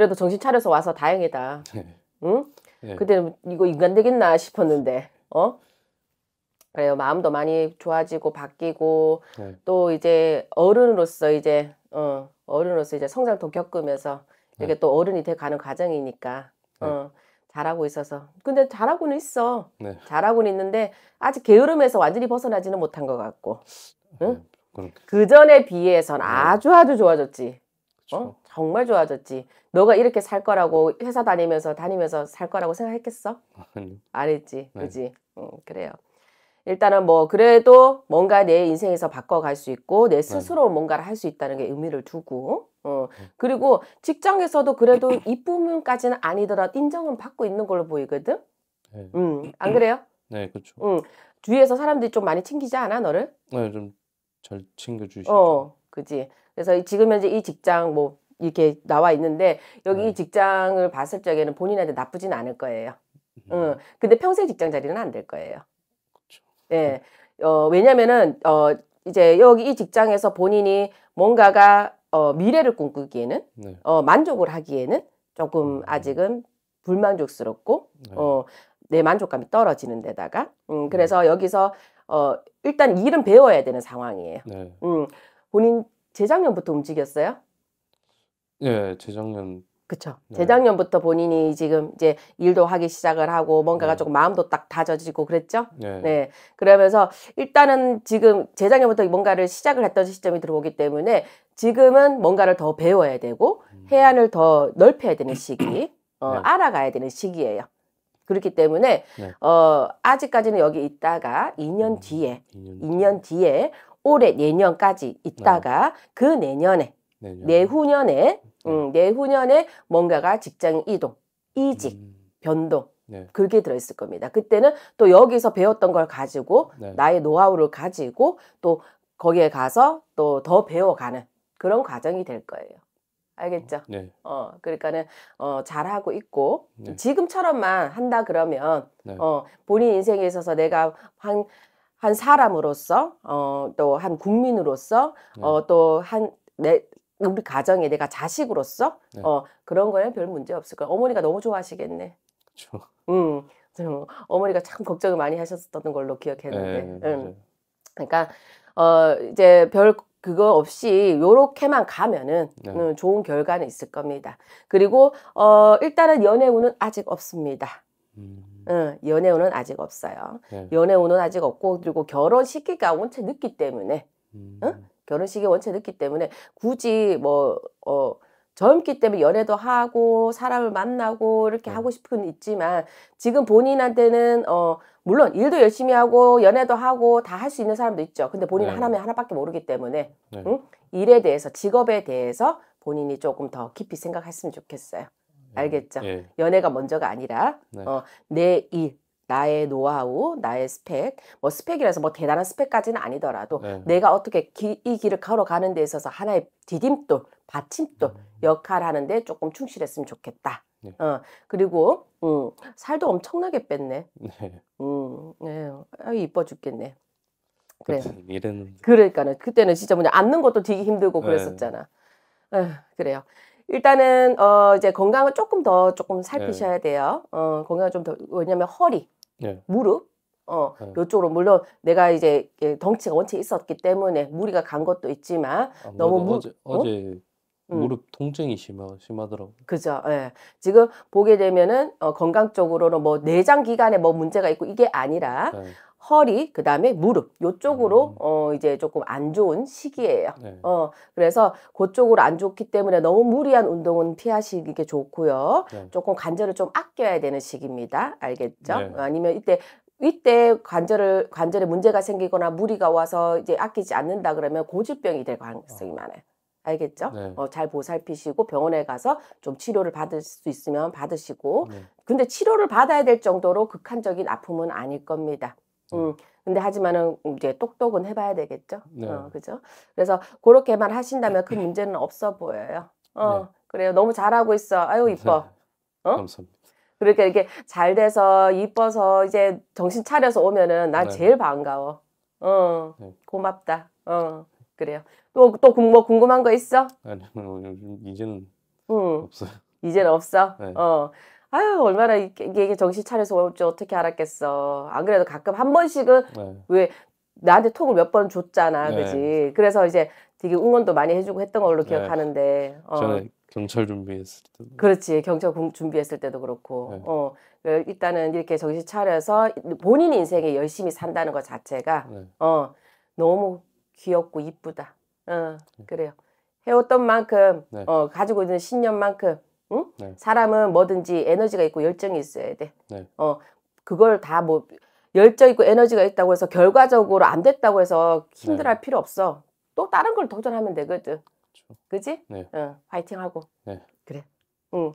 그래도 정신 차려서 와서 다행이다. 네. 응? 네. 그때 이거 인간 되겠나 싶었는데, 어? 그래요. 마음도 많이 좋아지고 바뀌고 네. 또 이제 어른으로서 이제 어, 어른으로서 이제 성장도 겪으면서 이게 네. 또 어른이 돼 가는 과정이니까 어, 잘하고 있어서. 근데 잘하고는 있어. 잘하고는 있는데 아직 게으름에서 완전히 벗어나지는 못한 것 같고. 응? 그 전에 비해선 아주 아주 좋아졌지. 그렇죠. 어? 정말 좋아졌지. 너가 이렇게 살 거라고 회사 다니면서 다니면서 살 거라고 생각했겠어? 아니요. 안 했지, 네. 그지? 응, 어, 그래요. 일단은 뭐 그래도 뭔가 내 인생에서 바꿔갈 수 있고 내 네. 스스로 네. 뭔가를 할 수 있다는 게 의미를 두고 어. 네. 그리고 직장에서도 그래도 이부분까지는 아니더라도 인정은 받고 있는 걸로 보이거든. 네. 음, 안 그래요? 네, 그렇죠. 음, 주에서 사람들이 좀 많이 챙기지 않아 너를? 네, 좀 잘 챙겨주시죠. 어, 그지. 그래서 지금 현재 이 직장 뭐 이렇게 나와 있는데 여기 이 네. 직장을 봤을 적에는 본인한테 나쁘진 않을 거예요. 음. 응. 근데 평생 직장 자리는 안 될 거예요. 그렇죠. 예. 어, 왜냐면은, 어, 이제 여기 이 직장에서 본인이 뭔가가, 어, 미래를 꿈꾸기에는, 네. 어, 만족을 하기에는 조금 음. 아직은 불만족스럽고, 네. 어, 내 만족감이 떨어지는 데다가, 음, 네. 그래서 여기서, 어, 일단 일은 배워야 되는 상황이에요. 네. 음, 본인 재작년부터 움직였어요? 예, 재작년. 그쵸. 네. 재작년부터 본인이 지금 이제 일도 하기 시작을 하고 뭔가가 네. 조금 마음도 딱 다져지고 그랬죠? 네. 네. 그러면서 일단은 지금 재작년부터 뭔가를 시작을 했던 시점이 들어오기 때문에 지금은 뭔가를 더 배워야 되고 음. 해안을 더 넓혀야 되는 시기, 어, 네. 알아가야 되는 시기예요. 그렇기 때문에 네. 어 아직까지는 여기 있다가 2년 음. 뒤에 2년, 2년 뒤에 올해 내년까지 있다가 네. 그 내년에 내년. 내후년에 네. 음, 내후년에 뭔가가 직장 이동, 이직, 음. 변동 네. 그게 들어있을 겁니다. 그때는 또 여기서 배웠던 걸 가지고 네. 나의 노하우를 가지고 또 거기에 가서 또 더 배워가는 그런 과정이 될 거예요. 알겠죠? 네. 어, 그러니까는 어, 잘하고 있고 네. 지금처럼만 한다 그러면 네. 어, 본인 인생에 있어서 내가 한한 사람으로서 어, 또 한 국민으로서 네. 어, 또 한 내 우리 가정에 내가 자식으로서 네. 어, 그런 거는 별 문제 없을 거야. 어머니가 너무 좋아하시겠네. 그렇죠. 음, 어머니가 참 걱정을 많이 하셨던 걸로 기억했는데. 네, 음. 그러니까 어, 이제 별 그거 없이 요렇게만 가면은 네. 음, 좋은 결과는 있을 겁니다. 그리고 어, 일단은 연애운은 아직 없습니다. 음. 응, 연애운은 아직 없어요. 네. 연애운은 아직 없고 그리고 결혼 시기가 원체 늦기 때문에 음. 응? 결혼 식이 원체 늦기 때문에 굳이 뭐 어, 젊기 때문에 연애도 하고 사람을 만나고 이렇게 네. 하고 싶은 있지만 지금 본인한테는 어 물론 일도 열심히 하고 연애도 하고 다 할 수 있는 사람도 있죠. 근데 본인 네. 하나면 하나밖에 모르기 때문에 네. 응? 일에 대해서 직업에 대해서 본인이 조금 더 깊이 생각했으면 좋겠어요. 예. 알겠죠? 예. 연애가 먼저가 아니라 네. 어, 내 일, 나의 노하우, 나의 스펙, 뭐 스펙이라서 뭐 대단한 스펙까지는 아니더라도 네. 내가 어떻게 기, 이 길을 걸어가는 데 있어서 하나의 디딤돌, 받침돌 음. 역할 하는데 조금 충실했으면 좋겠다. 네. 어, 그리고 음, 살도 엄청나게 뺐네. 네. 음, 네. 아, 이뻐 죽겠네. 그래. 그러니까는 그때는 진짜 뭐냐 앉는 것도 되게 힘들고 네. 그랬었잖아. 네. 어, 그래요. 일단은 어 이제 건강을 조금 더 조금 네. 살피셔야 돼요. 어 건강을 좀 더 왜냐면 허리, 네. 무릎 어, 네. 요쪽으로 물론 내가 이제 덩치가 원체 있었기 때문에 무리가 간 것도 있지만 아, 너무 무, 어제, 어? 어제 음. 무릎 음. 통증이 심하, 심하더라고요. 그죠. 예. 지금 보게 되면은 어, 건강 적으로는뭐 내장 기관에 뭐 문제가 있고 이게 아니라 네. 허리, 그 다음에 무릎, 요쪽으로, 음. 어, 이제 조금 안 좋은 시기예요 네. 어, 그래서 그쪽으로 안 좋기 때문에 너무 무리한 운동은 피하시는 게 좋고요. 네. 조금 관절을 좀 아껴야 되는 시기입니다. 알겠죠? 네. 아니면 이때 이때 관절을 관절에 문제가 생기거나 무리가 와서 이제 아끼지 않는다 그러면 고질병이 될 가능성이 아. 많아요. 알겠죠? 네. 어, 잘 보살피시고 병원에 가서 좀 치료를 받을 수 있으면 받으시고 네. 근데 치료를 받아야 될 정도로 극한적인 아픔은 아닐 겁니다. 음. 음. 근데 하지만은 이제 똑똑은 해봐야 되겠죠. 네. 어, 그죠? 그래서 그렇게만 하신다면 그 문제는 없어 보여요. 어, 네. 그래요. 너무 잘하고 있어. 아유 네. 이뻐. 어? 감사합니다. 그렇게 이렇게 잘 돼서 이뻐서 이제 정신 차려서 오면은 나 네. 제일 반가워. 어, 네. 고맙다. 어, 그래요. 또또 뭐 궁금한 거 있어? 아니 뭐 이제는 음. 없어요. 이제는 없어. 네. 어, 아유 얼마나 이게 정신 차려서 어지 어떻게 알았겠어. 안 그래도 가끔 한 번씩은 네. 왜 나한테 톡을 몇 번 줬잖아, 네. 그지? 그래서 이제 되게 응원도 많이 해주고 했던 걸로 네. 기억하는데. 어. 전에 경찰 준비했을 때. 그렇지, 경찰 공, 준비했을 때도 그렇고. 네. 어 그 일단은 이렇게 정신 차려서 본인 인생에 열심히 산다는 것 자체가 네. 어 너무 귀엽고 이쁘다. 어 그래요. 해왔던 만큼 어 가지고 있는 신념만큼 응? 네. 사람은 뭐든지 에너지가 있고 열정이 있어야 돼. 네. 어, 그걸 다 뭐 열정 있고 에너지가 있다고 해서 결과적으로 안 됐다고 해서 힘들할 네. 필요 없어. 또 다른 걸 도전하면 되거든. 그렇 네. 응, 파이팅하고. 네. 그래. 응.